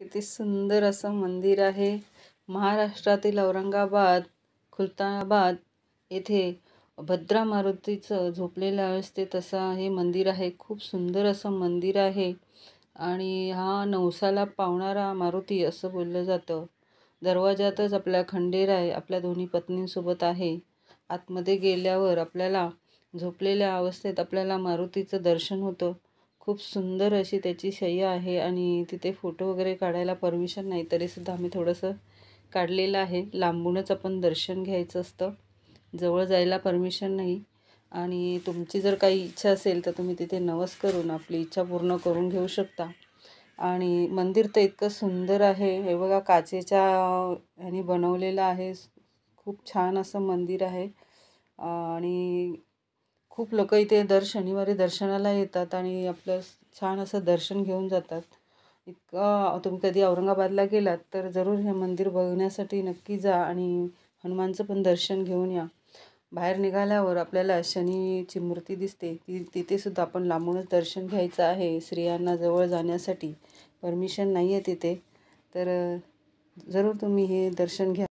किती सुंदर असं मंदिर आहे महाराष्ट्रातील औरंगाबाद खुलताबाद येथे भद्रा मारुतीचं झोपलेल्या अवस्थेत असं हे मंदिर आहे खूप सुंदर असं मंदिर आहे आणि हा नवसाला पावणारा मारुती असं बोललं जातं दरवाजातच आपल्या खंडेराय आपल्या दोन्ही पत्नींसोबत आहे आतमध्ये गेल्यावर आपल्याला झोपलेल्या अवस्थेत आपल्याला मारुतीचं दर्शन होतं खूप सुंदर अशी त्याची शय्या आहे आणि तिथे फोटो वगैरे काढायला परमिशन नाही तरीसुद्धा आम्ही थोडंसं काढलेलं आहे लांबूनच आपण दर्शन घ्यायचं असतं जवळ जायला परमिशन नाही आणि तुमची जर काही इच्छा असेल तर तुम्ही तिथे नवस करून आपली इच्छा पूर्ण करून घेऊ शकता आणि मंदिर तर इतकं सुंदर आहे हे बघा काचेच्या ह्यानी बनवलेलं आहे खूप छान असं मंदिर आहे आणि खूप लोक इथे दर शनिवारी दर्शनाला येतात आणि आपलं छान असं दर्शन घेऊन जातात इतका तुम्ही कधी औरंगाबादला गेलात तर जरूर हे मंदिर बघण्यासाठी नक्की जा आणि हनुमानचं पण दर्शन घेऊन या बाहेर निघाल्यावर आपल्याला शनीची मूर्ती दिसते ती तिथेसुद्धा आपण लांबूनच दर्शन घ्यायचं आहे स्त्रियांना जवळ जाण्यासाठी परमिशन नाही आहे तिथे तर जरूर तुम्ही हे दर्शन घ्या